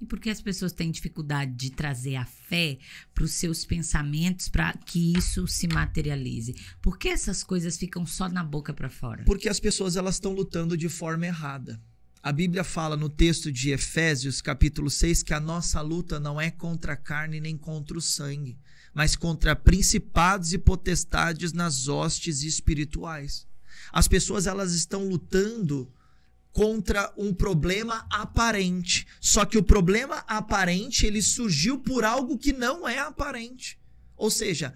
E por que as pessoas têm dificuldade de trazer a fé para os seus pensamentos para que isso se materialize? Por que essas coisas ficam só na boca para fora? Porque as pessoas elas estão lutando de forma errada. A Bíblia fala no texto de Efésios, capítulo 6, que a nossa luta não é contra a carne nem contra o sangue, mas contra principados e potestades nas hostes espirituais. As pessoas elas estão lutando contra um problema aparente. Só que o problema aparente, ele surgiu por algo que não é aparente. Ou seja,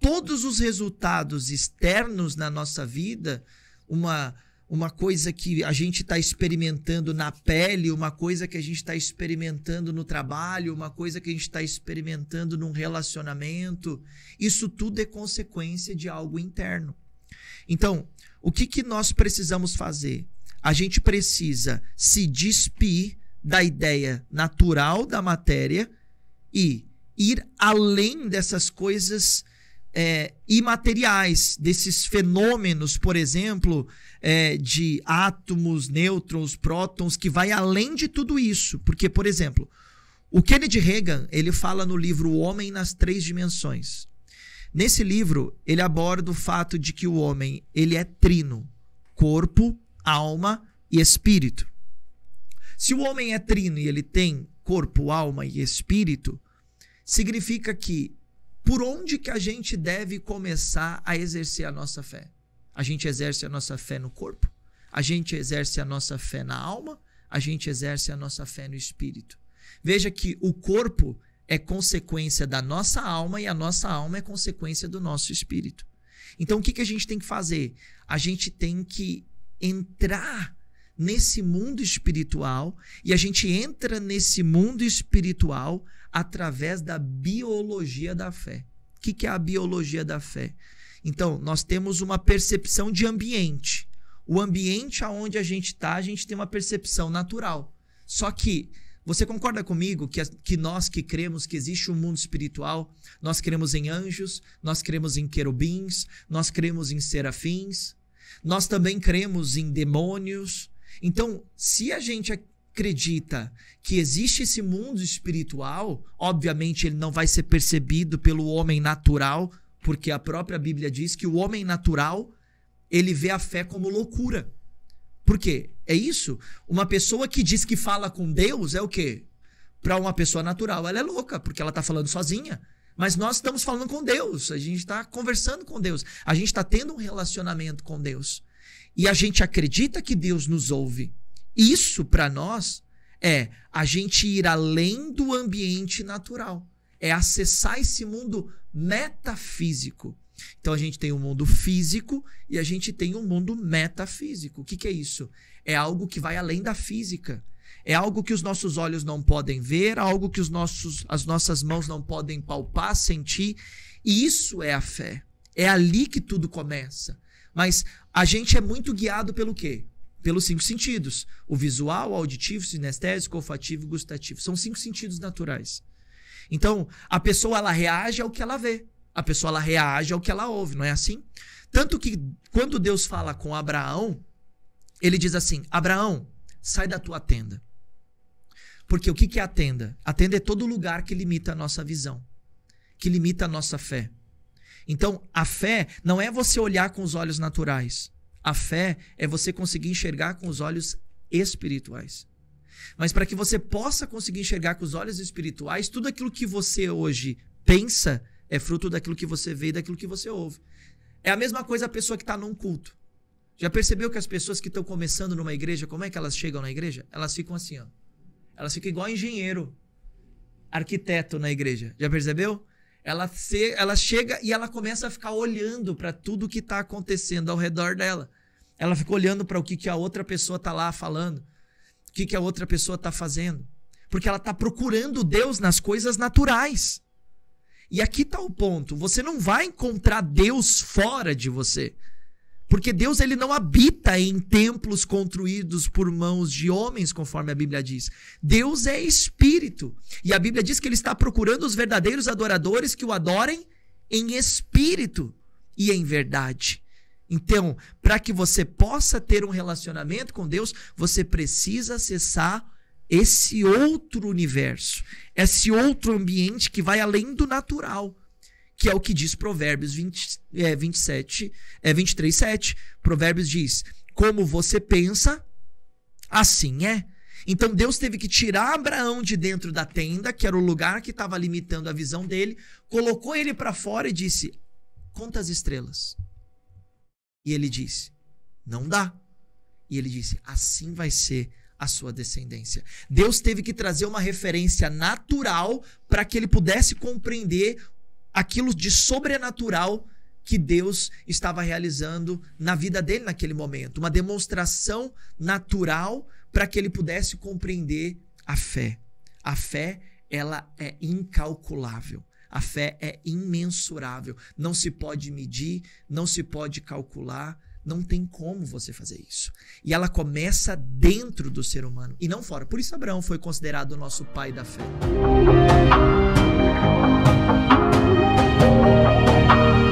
todos os resultados externos na nossa vida, uma uma coisa que a gente está experimentando na pele, uma coisa que a gente está experimentando no trabalho, uma coisa que a gente está experimentando num relacionamento, isso tudo é consequência de algo interno. Então, o que, que nós precisamos fazer? a gente precisa se despir da ideia natural da matéria e ir além dessas coisas é, imateriais, desses fenômenos, por exemplo, é, de átomos, nêutrons, prótons, que vai além de tudo isso. Porque, por exemplo, o Kennedy Reagan, ele fala no livro O Homem nas Três Dimensões. Nesse livro, ele aborda o fato de que o homem ele é trino, corpo, alma e espírito. Se o homem é trino e ele tem corpo, alma e espírito, significa que por onde que a gente deve começar a exercer a nossa fé? A gente exerce a nossa fé no corpo, a gente exerce a nossa fé na alma, a gente exerce a nossa fé no espírito. Veja que o corpo é consequência da nossa alma e a nossa alma é consequência do nosso espírito. Então o que, que a gente tem que fazer? A gente tem que entrar nesse mundo espiritual e a gente entra nesse mundo espiritual através da biologia da fé. O que, que é a biologia da fé? Então, nós temos uma percepção de ambiente. O ambiente aonde a gente está, a gente tem uma percepção natural. Só que você concorda comigo que, que, nós que cremos que existe um mundo espiritual, nós cremos em anjos, nós cremos em querubins, nós cremos em serafins, nós também cremos em demônios. Então, se a gente acredita que existe esse mundo espiritual, obviamente ele não vai ser percebido pelo homem natural, porque a própria Bíblia diz que o homem natural ele vê a fé como loucura. Por quê? É isso? Uma pessoa que diz que fala com Deus é o quê? Para uma pessoa natural, ela é louca, porque ela está falando sozinha. Mas nós estamos falando com Deus, a gente está conversando com Deus, a gente está tendo um relacionamento com Deus. E a gente acredita que Deus nos ouve. Isso, para nós, é a gente ir além do ambiente natural, é acessar esse mundo metafísico. Então a gente tem um mundo físico e a gente tem um mundo metafísico. O que, que é isso? É algo que vai além da física. É algo que os nossos olhos não podem ver, algo que os nossos, as nossas mãos não podem palpar, sentir. E isso é a fé. É ali que tudo começa. Mas a gente é muito guiado pelo quê? Pelos cinco sentidos: o visual, o auditivo, sinestésico, olfativo e gustativo. São cinco sentidos naturais. Então, a pessoa ela reage ao que ela vê. A pessoa ela reage ao que ela ouve, não é assim? Tanto que quando Deus fala com Abraão, ele diz assim: Abraão, sai da tua tenda. Porque o que é a tenda? A tenda é todo lugar que limita a nossa visão, que limita a nossa fé. Então, a fé não é você olhar com os olhos naturais. A fé é você conseguir enxergar com os olhos espirituais. Mas para que você possa conseguir enxergar com os olhos espirituais, tudo aquilo que você hoje pensa é fruto daquilo que você vê e daquilo que você ouve. É a mesma coisa a pessoa que está num culto. Já percebeu que as pessoas que estão começando numa igreja, como é que elas chegam na igreja? Elas ficam assim, ó. Elas ficam igual engenheiro, arquiteto na igreja. Já percebeu? Ela, se, ela chega e ela começa a ficar olhando para tudo que está acontecendo ao redor dela. Ela fica olhando para o que, que a outra pessoa está lá falando, o que, que a outra pessoa está fazendo. Porque ela está procurando Deus nas coisas naturais. E aqui está o ponto: você não vai encontrar Deus fora de você. Porque Deus ele não habita em templos construídos por mãos de homens, conforme a Bíblia diz. Deus é espírito. E a Bíblia diz que ele está procurando os verdadeiros adoradores que o adorem em espírito e em verdade. Então, para que você possa ter um relacionamento com Deus, você precisa acessar esse outro universo, esse outro ambiente que vai além do natural que é o que diz Provérbios 20, é, 27, é 23, 7. Provérbios diz: Como você pensa, assim é. Então Deus teve que tirar Abraão de dentro da tenda, que era o lugar que estava limitando a visão dele, colocou ele para fora e disse: Conta as estrelas. E ele disse: Não dá. E ele disse: Assim vai ser a sua descendência. Deus teve que trazer uma referência natural para que ele pudesse compreender aquilo de sobrenatural que Deus estava realizando na vida dele naquele momento, uma demonstração natural para que ele pudesse compreender a fé. A fé, ela é incalculável. A fé é imensurável, não se pode medir, não se pode calcular, não tem como você fazer isso. E ela começa dentro do ser humano e não fora. Por isso Abraão foi considerado o nosso pai da fé. Thank you.